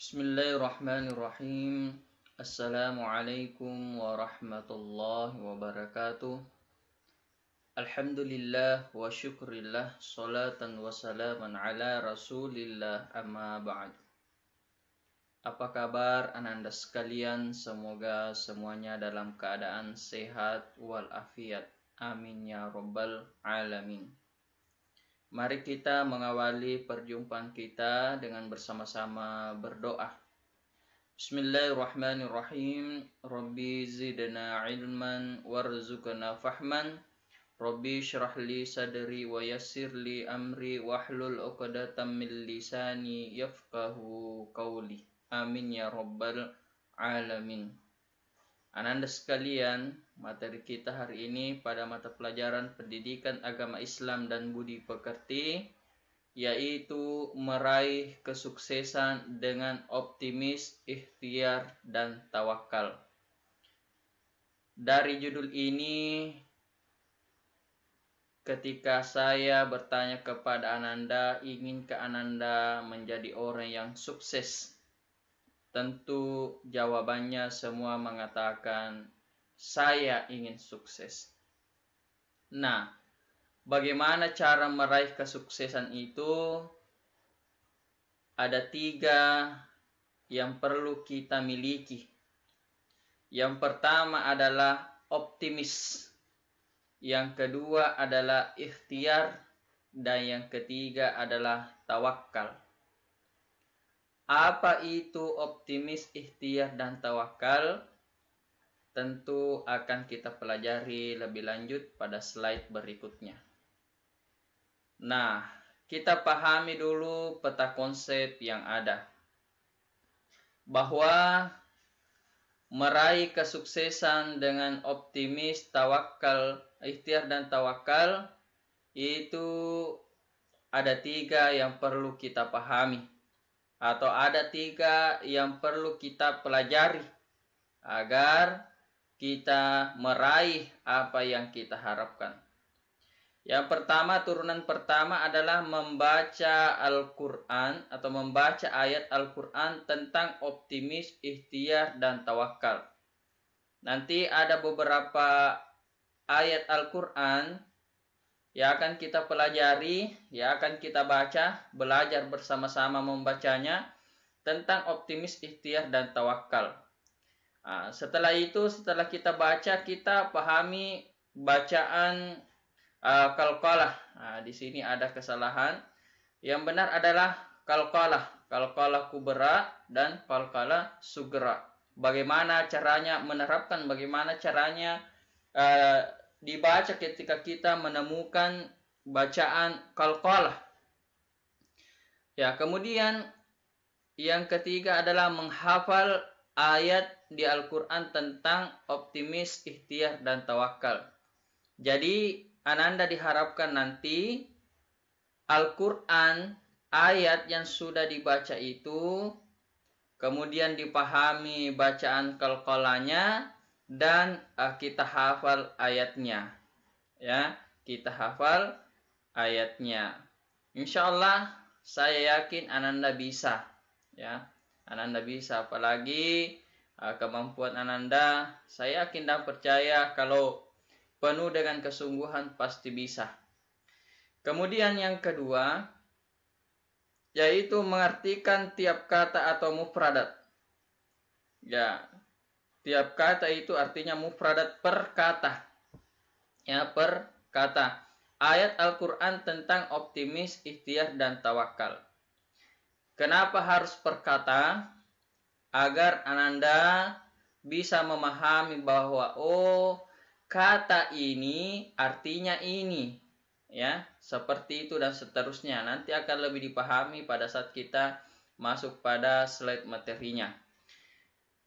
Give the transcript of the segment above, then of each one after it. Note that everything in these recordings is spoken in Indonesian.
Bismillahirrahmanirrahim. Assalamualaikum warahmatullahi wabarakatuh. Alhamdulillah wa syukurillah salatan wa salaman ala rasulillah amma ba'd. Apa kabar ananda sekalian? Semoga semuanya dalam keadaan sehat walafiat. Amin ya rabbal alamin. Mari kita mengawali perjumpaan kita dengan bersama-sama berdoa. Bismillahirrahmanirrahim. Rabbi zidna ilman warzuqna fahman. Rabbi syrah li sadri wa yassir li amri wahlul 'uqdatam min lisani yafqahu qawli. Amin ya rabbal alamin. Ananda sekalian, materi kita hari ini pada mata pelajaran pendidikan agama Islam dan budi pekerti yaitu meraih kesuksesan dengan optimis, ikhtiar, dan tawakal. Dari judul ini, ketika saya bertanya kepada Ananda, inginkah Ananda menjadi orang yang sukses Tentu jawabannya semua mengatakan saya ingin sukses. Nah, bagaimana cara meraih kesuksesan itu? Ada tiga yang perlu kita miliki. Yang pertama adalah optimis. Yang kedua adalah ikhtiar. Dan yang ketiga adalah tawakal. Apa itu optimis, ikhtiar, dan tawakal? Tentu akan kita pelajari lebih lanjut pada slide berikutnya. Nah, kita pahami dulu peta konsep yang ada. Bahwa meraih kesuksesan dengan optimis, tawakal, ikhtiar, dan tawakal itu ada tiga yang perlu kita pahami atau ada tiga yang perlu kita pelajari agar kita meraih apa yang kita harapkan. Yang pertama, turunan pertama adalah membaca Al-Quran atau membaca ayat Al-Quran tentang optimis, ikhtiar, dan tawakal. Nanti ada beberapa ayat Al-Quran Ya akan kita pelajari, ya akan kita baca, belajar bersama-sama membacanya tentang optimis ikhtiar dan tawakal. Nah, setelah itu, setelah kita baca, kita pahami bacaan uh, kalqalah. Nah, di sini ada kesalahan. Yang benar adalah kalqalah, kalqalah kubera dan kalqalah sugera. Bagaimana caranya menerapkan, bagaimana caranya uh, dibaca ketika kita menemukan bacaan kalqalah. Ya, kemudian yang ketiga adalah menghafal ayat di Al-Qur'an tentang optimis, ikhtiar dan tawakal. Jadi, Ananda diharapkan nanti Al-Qur'an ayat yang sudah dibaca itu kemudian dipahami bacaan kalqalahnya dan uh, kita hafal ayatnya ya kita hafal ayatnya Insya Allah saya yakin Ananda bisa ya Ananda bisa apalagi uh, kemampuan Ananda saya yakin dan percaya kalau penuh dengan kesungguhan pasti bisa kemudian yang kedua yaitu mengartikan tiap kata atau mufradat ya Tiap kata itu artinya mufradat per kata. Ya, per kata. Ayat Al-Qur'an tentang optimis, ikhtiar dan tawakal. Kenapa harus per kata? Agar Ananda bisa memahami bahwa oh kata ini artinya ini ya seperti itu dan seterusnya nanti akan lebih dipahami pada saat kita masuk pada slide materinya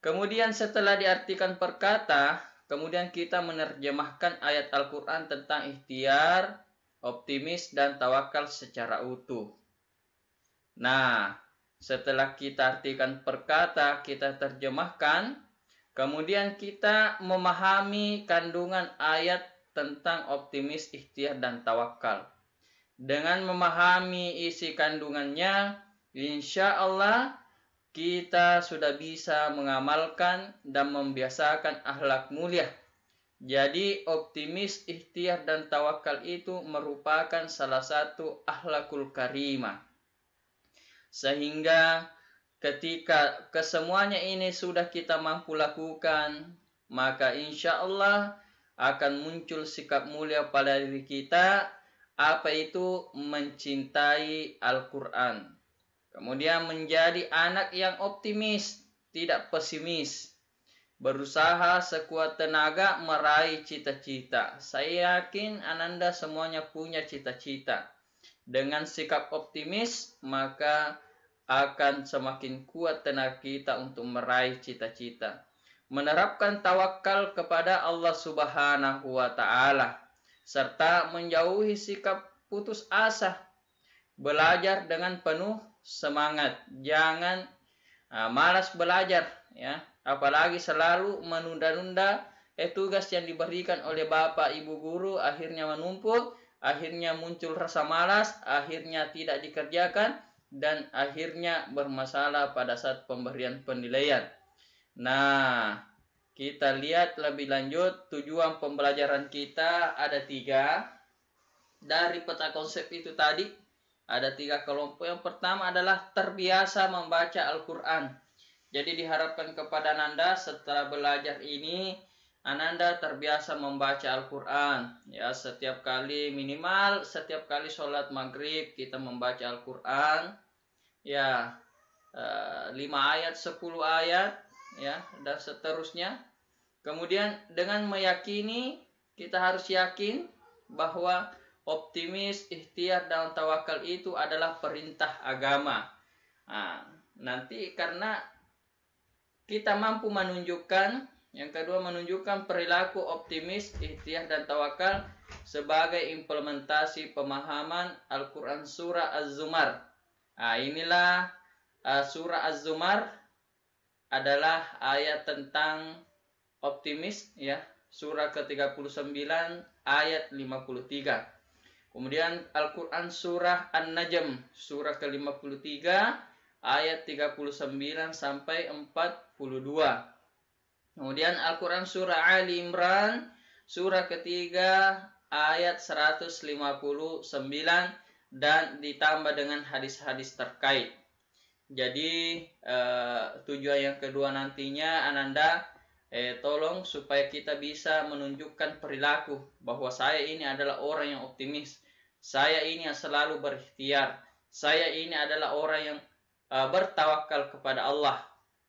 Kemudian setelah diartikan perkata, kemudian kita menerjemahkan ayat Al-Quran tentang ikhtiar, optimis, dan tawakal secara utuh. Nah, setelah kita artikan perkata, kita terjemahkan, kemudian kita memahami kandungan ayat tentang optimis, ikhtiar, dan tawakal. Dengan memahami isi kandungannya, insya Allah kita sudah bisa mengamalkan dan membiasakan akhlak mulia. Jadi optimis, ikhtiar dan tawakal itu merupakan salah satu akhlakul karimah. Sehingga ketika kesemuanya ini sudah kita mampu lakukan, maka insya Allah akan muncul sikap mulia pada diri kita, apa itu mencintai Al-Quran Kemudian menjadi anak yang optimis, tidak pesimis. Berusaha sekuat tenaga meraih cita-cita. Saya yakin Ananda semuanya punya cita-cita. Dengan sikap optimis, maka akan semakin kuat tenaga kita untuk meraih cita-cita. Menerapkan tawakal kepada Allah Subhanahu wa taala serta menjauhi sikap putus asa. Belajar dengan penuh semangat, jangan uh, malas belajar ya, apalagi selalu menunda-nunda eh tugas yang diberikan oleh bapak ibu guru akhirnya menumpuk, akhirnya muncul rasa malas, akhirnya tidak dikerjakan dan akhirnya bermasalah pada saat pemberian penilaian. Nah, kita lihat lebih lanjut tujuan pembelajaran kita ada tiga dari peta konsep itu tadi ada tiga kelompok. Yang pertama adalah terbiasa membaca Al-Quran. Jadi diharapkan kepada Nanda setelah belajar ini, Ananda terbiasa membaca Al-Quran. Ya, setiap kali minimal, setiap kali sholat maghrib kita membaca Al-Quran. Ya, eh, lima ayat, sepuluh ayat, ya, dan seterusnya. Kemudian dengan meyakini, kita harus yakin bahwa optimis, ikhtiar, dan tawakal itu adalah perintah agama. Nah, nanti karena kita mampu menunjukkan, yang kedua menunjukkan perilaku optimis, ikhtiar, dan tawakal sebagai implementasi pemahaman Al-Quran Surah Az-Zumar. Nah, inilah uh, Surah Az-Zumar adalah ayat tentang optimis ya surah ke-39 ayat 53. Kemudian Al-Quran Surah An-Najm, Surah ke-53, ayat 39 sampai 42. Kemudian Al-Quran Surah Ali Imran, Surah ketiga, ayat 159 dan ditambah dengan hadis-hadis terkait. Jadi eh, tujuan yang kedua nantinya Ananda eh, tolong supaya kita bisa menunjukkan perilaku bahwa saya ini adalah orang yang optimis. Saya ini yang selalu berikhtiar. Saya ini adalah orang yang uh, bertawakal kepada Allah.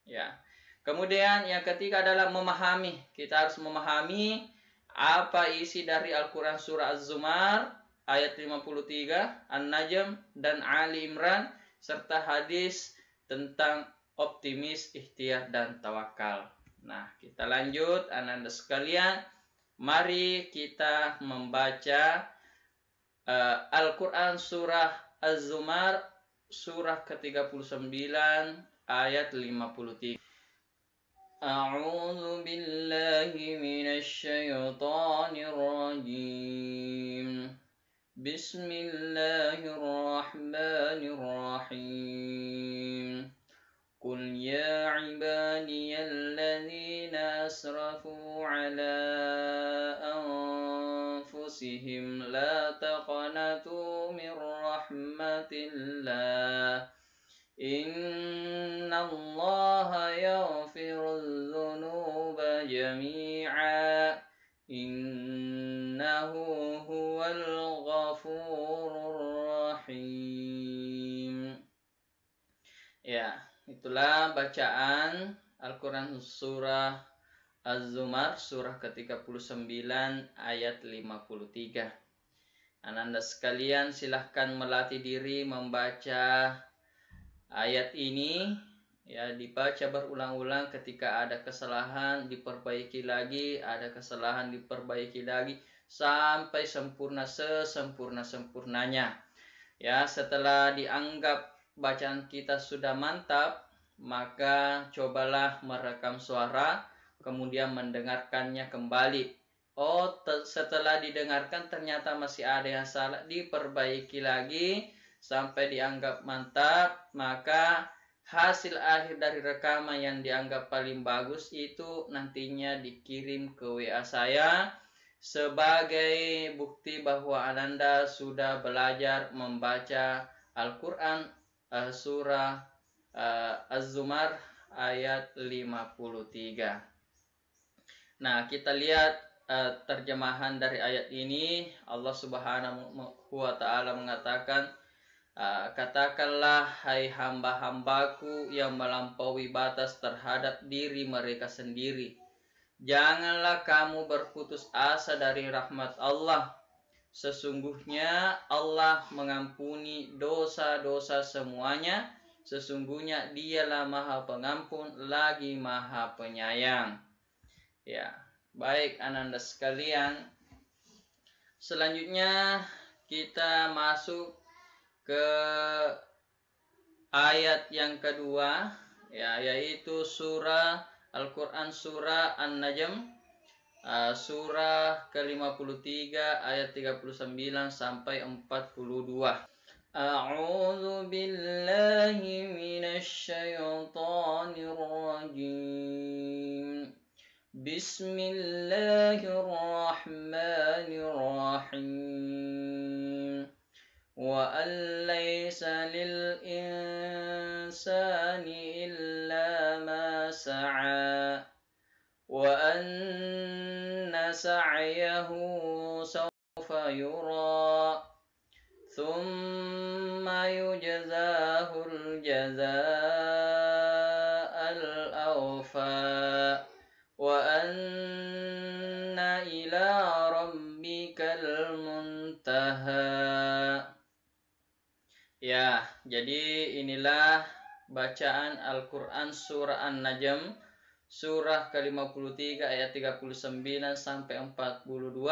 Ya. Kemudian yang ketiga adalah memahami. Kita harus memahami apa isi dari Al-Qur'an surah Az-Zumar ayat 53, An-Najm dan Ali Imran serta hadis tentang optimis, ikhtiar dan tawakal. Nah, kita lanjut Ananda sekalian. Mari kita membaca uh, Al-Qur'an surah Az-Zumar surah ke-39 ayat 53. أعوذ billahi من الشيطان الرجيم بسم قل يا عبادي الذين أسرفوا على أنفسهم لا تقنطوا من رحمة الله إن الله يغفر Itulah bacaan Al-Quran Surah Az-Zumar, surah ke-39 ayat 53. Ananda sekalian silahkan melatih diri membaca ayat ini. Ya, dibaca berulang-ulang ketika ada kesalahan, diperbaiki lagi, ada kesalahan, diperbaiki lagi, sampai sempurna sesempurna-sempurnanya. Ya, setelah dianggap bacaan kita sudah mantap, maka cobalah merekam suara, kemudian mendengarkannya kembali. Oh, setelah didengarkan ternyata masih ada yang salah, diperbaiki lagi sampai dianggap mantap, maka hasil akhir dari rekaman yang dianggap paling bagus itu nantinya dikirim ke WA saya sebagai bukti bahwa Ananda sudah belajar membaca Al-Qur'an uh, surah uh, Az-Zumar ayat 53. Nah, kita lihat uh, terjemahan dari ayat ini Allah Subhanahu wa taala mengatakan Uh, katakanlah hai hamba-hambaku yang melampaui batas terhadap diri mereka sendiri. Janganlah kamu berputus asa dari rahmat Allah. Sesungguhnya Allah mengampuni dosa-dosa semuanya sesungguhnya dialah maha pengampun lagi maha penyayang. Ya, baik ananda sekalian. Selanjutnya kita masuk ke ayat yang kedua ya yaitu surah Al-Qur'an surah An-Najm uh, surah ke-53 ayat 39 sampai 42. أعوذ بالله من الشيطان الرجيم بسم الله الرحمن الرحيم وأن ليس للإنسان إلا ما سعى وأن سعيه jadi inilah bacaan Al-Quran Surah An-Najm Surah ke-53 ayat 39 sampai 42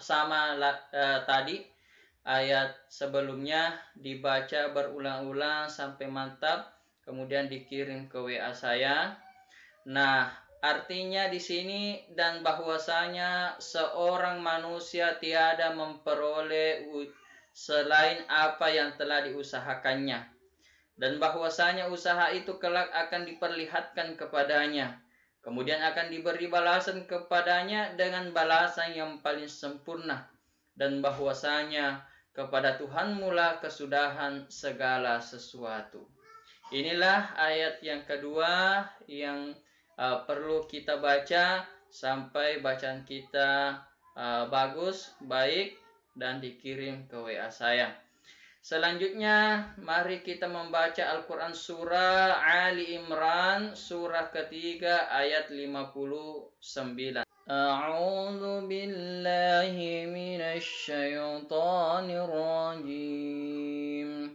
sama e, tadi ayat sebelumnya dibaca berulang-ulang sampai mantap kemudian dikirim ke WA saya. Nah, artinya di sini dan bahwasanya seorang manusia tiada memperoleh selain apa yang telah diusahakannya dan bahwasanya usaha itu kelak akan diperlihatkan kepadanya kemudian akan diberi balasan kepadanya dengan balasan yang paling sempurna dan bahwasanya kepada Tuhan mula kesudahan segala sesuatu inilah ayat yang kedua yang uh, perlu kita baca sampai bacaan kita uh, bagus baik dan dikirim ke WA saya. Selanjutnya, mari kita membaca Al-Quran Surah Ali Imran, Surah ketiga ayat 59. A'udhu billahi من الشيطان الرجيم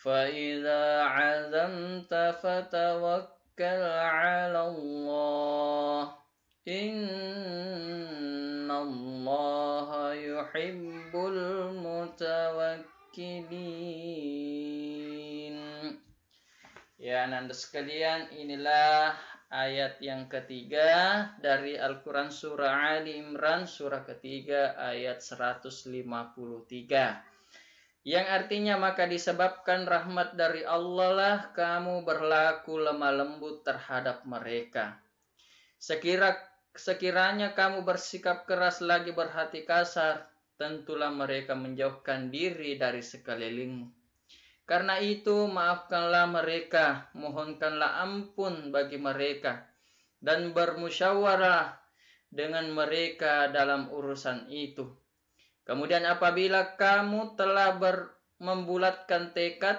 فإذا عزمت فتوكل على الله إن الله يحب المتوكلين Ya Nanda sekalian inilah ayat yang ketiga dari Al-Quran Surah Ali Imran surah ketiga ayat 153 yang artinya maka disebabkan rahmat dari Allah lah kamu berlaku lemah lembut terhadap mereka. Sekira sekiranya kamu bersikap keras lagi berhati kasar, tentulah mereka menjauhkan diri dari sekelilingmu. Karena itu maafkanlah mereka, mohonkanlah ampun bagi mereka, dan bermusyawarah dengan mereka dalam urusan itu Kemudian apabila kamu telah ber, membulatkan tekad,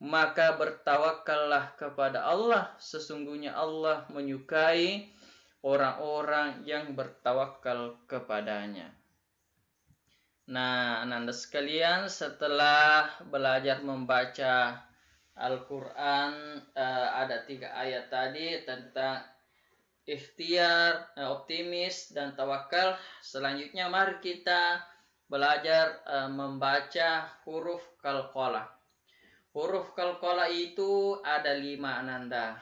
maka bertawakallah kepada Allah. Sesungguhnya Allah menyukai orang-orang yang bertawakal kepadanya. Nah, nanda sekalian, setelah belajar membaca Al-Quran, eh, ada tiga ayat tadi tentang ikhtiar, eh, optimis, dan tawakal. Selanjutnya mari kita belajar eh, membaca huruf kalkola. Huruf kalkola itu ada lima ananda.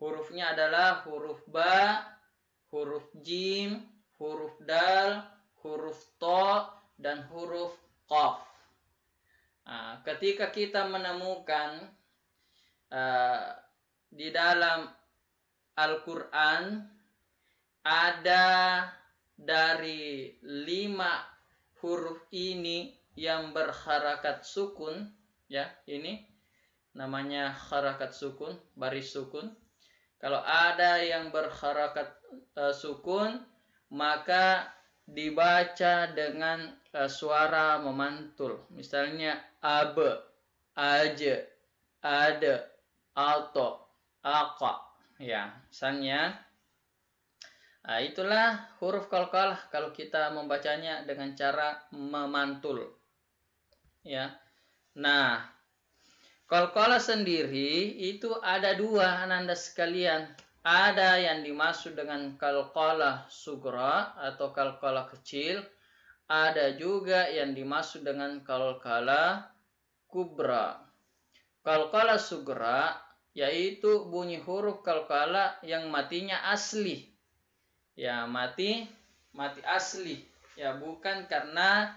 Hurufnya adalah huruf ba, huruf jim, huruf dal, huruf to, dan huruf qaf. Nah, ketika kita menemukan uh, di dalam Al-Quran ada dari lima huruf ini yang berharakat sukun, ya ini namanya harakat sukun, baris sukun. Kalau ada yang berharakat uh, sukun, maka dibaca dengan uh, suara memantul. Misalnya abe, aje, ade, alto, aqa ya misalnya nah, itulah huruf kolkol kalau kita membacanya dengan cara memantul ya nah kolkola sendiri itu ada dua ananda sekalian ada yang dimaksud dengan kalkola sugra atau kalkola kecil ada juga yang dimaksud dengan kalkala kubra kalkala sugra yaitu bunyi huruf kalkala yang matinya asli. Ya, mati mati asli. Ya, bukan karena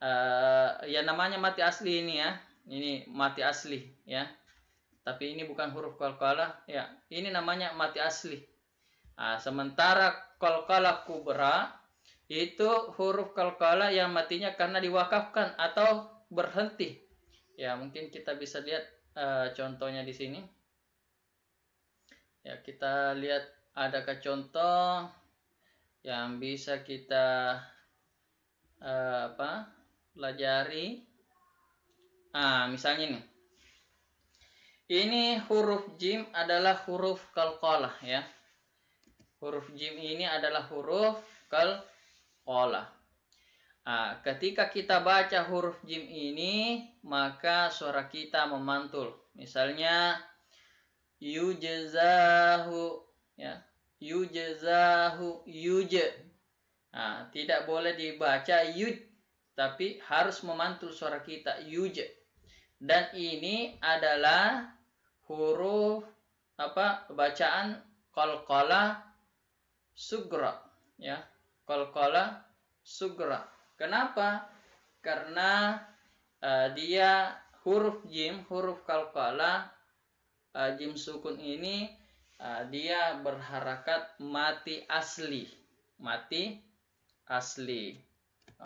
uh, ya namanya mati asli ini ya. Ini mati asli ya. Tapi ini bukan huruf kalkala, ya. Ini namanya mati asli. Nah, sementara kalkala kubra itu huruf kalkala yang matinya karena diwakafkan atau berhenti. Ya, mungkin kita bisa lihat uh, contohnya di sini ya kita lihat adakah contoh yang bisa kita uh, apa pelajari ah misalnya ini ini huruf jim adalah huruf kalqalah ya. Huruf jim ini adalah huruf kalqalah. Nah, ketika kita baca huruf jim ini, maka suara kita memantul. Misalnya yujazahu ya yujazahu yuj nah, tidak boleh dibaca yuj tapi harus memantul suara kita yuj dan ini adalah huruf apa bacaan kolkola sugra ya kolkola sugra kenapa karena uh, dia huruf jim huruf kolkola uh, jim sukun ini uh, dia berharakat mati asli. Mati asli.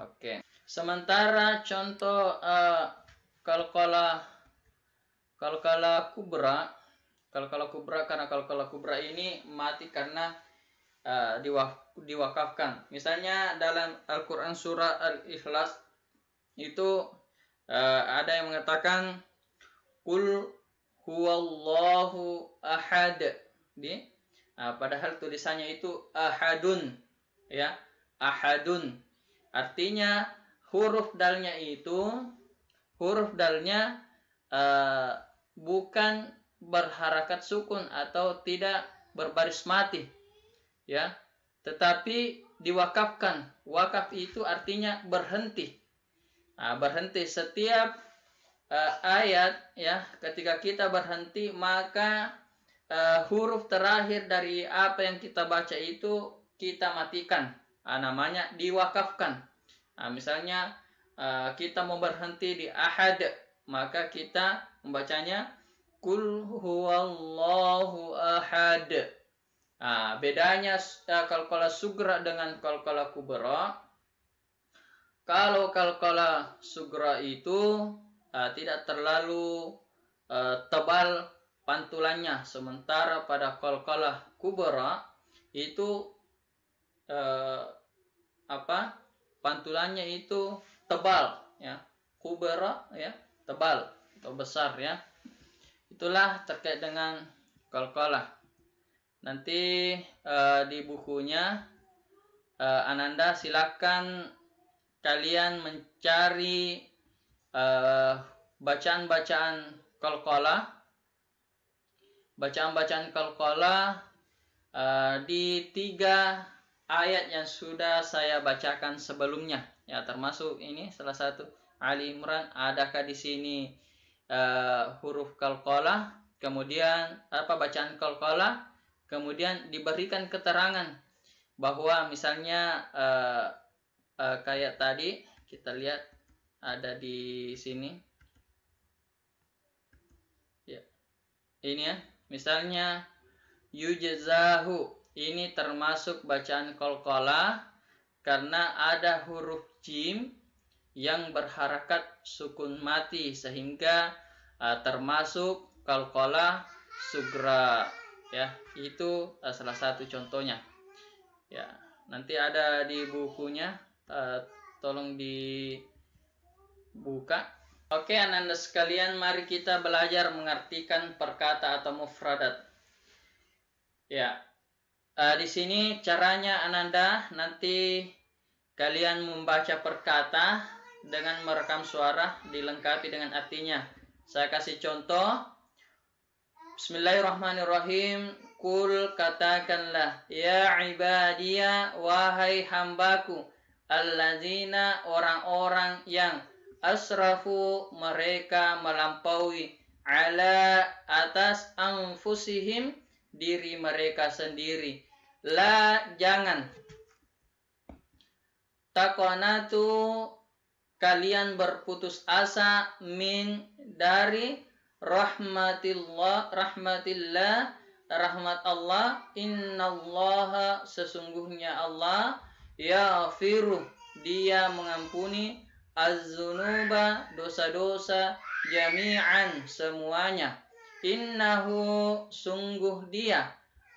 Oke. Okay. Sementara contoh uh, eh, kalau kala kubra, kalau kalau kubra karena kalau kalau kubra ini mati karena uh, diwaf, diwakafkan. Misalnya dalam Al-Qur'an surah Al-Ikhlas itu uh, ada yang mengatakan kul huwallahu ahad di nah, padahal tulisannya itu ahadun ya ahadun artinya huruf dalnya itu huruf dalnya uh, bukan berharakat sukun atau tidak berbaris mati ya tetapi diwakafkan wakaf itu artinya berhenti nah, berhenti setiap uh, ayat ya ketika kita berhenti maka uh, huruf terakhir dari apa yang kita baca itu kita matikan uh, namanya diwakafkan nah, misalnya uh, kita mau berhenti di ahad maka kita membacanya kul huwallahu ahad nah, bedanya uh, kalkola sugra dengan kalkola kubra kalau kalkola sugra itu uh, tidak terlalu uh, tebal pantulannya sementara pada kolkolah kubera itu uh, apa pantulannya itu tebal ya kubera ya tebal atau besar ya itulah terkait dengan kolkolah nanti uh, di bukunya Ananda silakan kalian mencari Eh, bacaan-bacaan uh, kolkola bacaan-bacaan kolkola uh, eh, di tiga ayat yang sudah saya bacakan sebelumnya ya termasuk ini salah satu Ali Imran adakah di sini uh, huruf kolkola kemudian apa bacaan kolkola kemudian diberikan keterangan bahwa misalnya uh, uh, kayak tadi kita lihat ada di sini ya ini ya misalnya yujazahu ini termasuk bacaan kolkola karena ada huruf jim yang berharakat sukun mati sehingga uh, termasuk kolkola sugra ya itu uh, salah satu contohnya ya nanti ada di bukunya uh, tolong di buka. Oke ananda sekalian mari kita belajar mengartikan perkata atau mufradat. Ya, uh, di sini caranya ananda nanti kalian membaca perkata dengan merekam suara dilengkapi dengan artinya. Saya kasih contoh. Bismillahirrahmanirrahim. Kul katakanlah, ya ibadia wahai hambaku, allazina orang-orang yang asrafu mereka melampaui ala atas anfusihim diri mereka sendiri la jangan tu kalian berputus asa min dari rahmatillah rahmatillah rahmat Allah innallaha sesungguhnya Allah ya firu dia mengampuni az-zunuba dosa-dosa jami'an semuanya innahu sungguh dia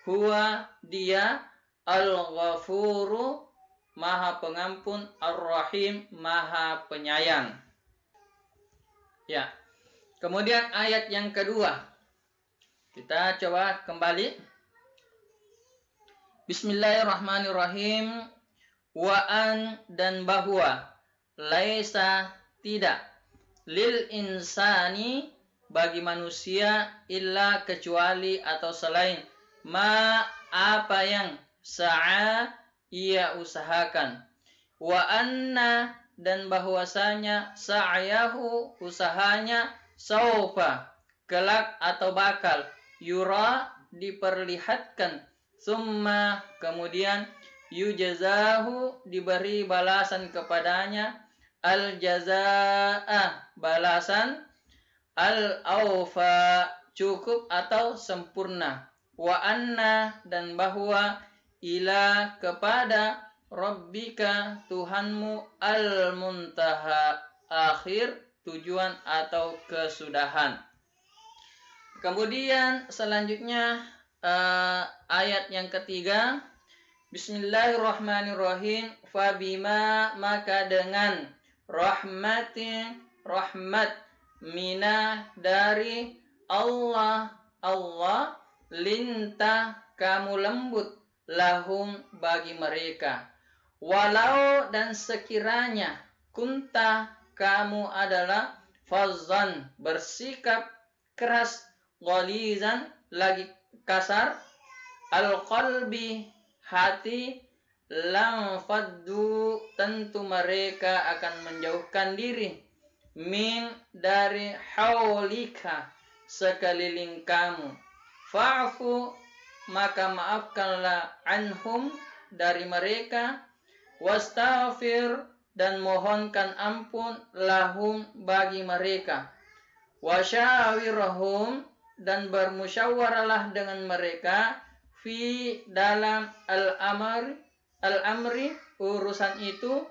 huwa dia al-ghafuru maha pengampun ar-rahim maha penyayang ya kemudian ayat yang kedua kita coba kembali Bismillahirrahmanirrahim wa an dan bahwa laisa tidak lil insani bagi manusia illa kecuali atau selain ma apa yang sa'a ia usahakan wa anna dan bahwasanya sa'yahu usahanya saufa kelak atau bakal yura diperlihatkan summa kemudian yujazahu diberi balasan kepadanya al jazaa balasan al aufa cukup atau sempurna wa anna dan bahwa ila kepada rabbika Tuhanmu al muntaha akhir tujuan atau kesudahan kemudian selanjutnya uh, ayat yang ketiga Bismillahirrahmanirrahim fabima maka dengan rahmatin rahmat mina dari Allah Allah linta kamu lembut lahum bagi mereka walau dan sekiranya kunta kamu adalah fazan bersikap keras golizan lagi kasar al qalbi hati lam faddu tentu mereka akan menjauhkan diri min dari haulika sekeliling kamu fa'fu maka maafkanlah anhum dari mereka wastafir dan mohonkan ampun lahum bagi mereka wasyawirhum dan bermusyawarahlah dengan mereka fi dalam al-amr al-amri urusan itu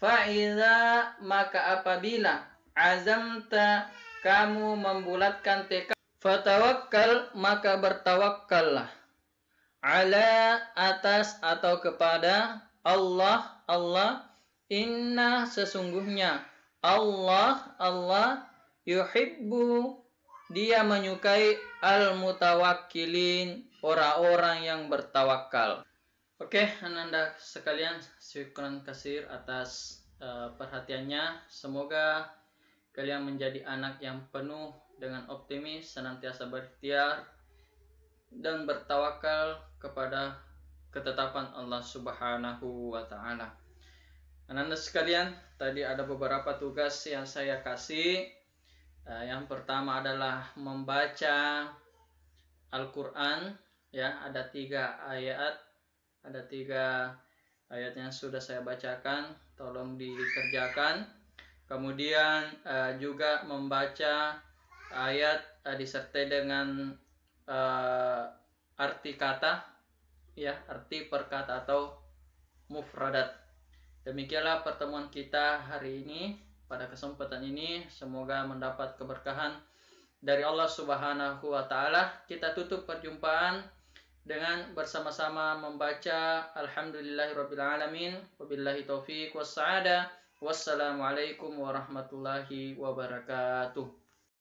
faida maka apabila azamta kamu membulatkan tekad fatawakkal maka bertawakkallah ala atas atau kepada Allah Allah inna sesungguhnya Allah Allah yuhibbu dia menyukai al mutawakkilin orang-orang yang bertawakal Oke, okay, Ananda sekalian, syukuran kasir atas uh, perhatiannya. Semoga kalian menjadi anak yang penuh dengan optimis, senantiasa berikhtiar dan bertawakal kepada ketetapan Allah Subhanahu wa taala. Ananda sekalian, tadi ada beberapa tugas yang saya kasih. Uh, yang pertama adalah membaca Al-Qur'an ya, ada tiga ayat ada tiga ayatnya sudah saya bacakan, tolong dikerjakan. Kemudian uh, juga membaca ayat uh, disertai dengan uh, arti kata, ya arti perkata atau mufradat. Demikianlah pertemuan kita hari ini pada kesempatan ini. Semoga mendapat keberkahan dari Allah Subhanahu wa taala. Kita tutup perjumpaan dengan bersama-sama membaca Alhamdulillahirrabbilalamin Wabillahi taufiq wassa'ada Wassalamualaikum warahmatullahi wabarakatuh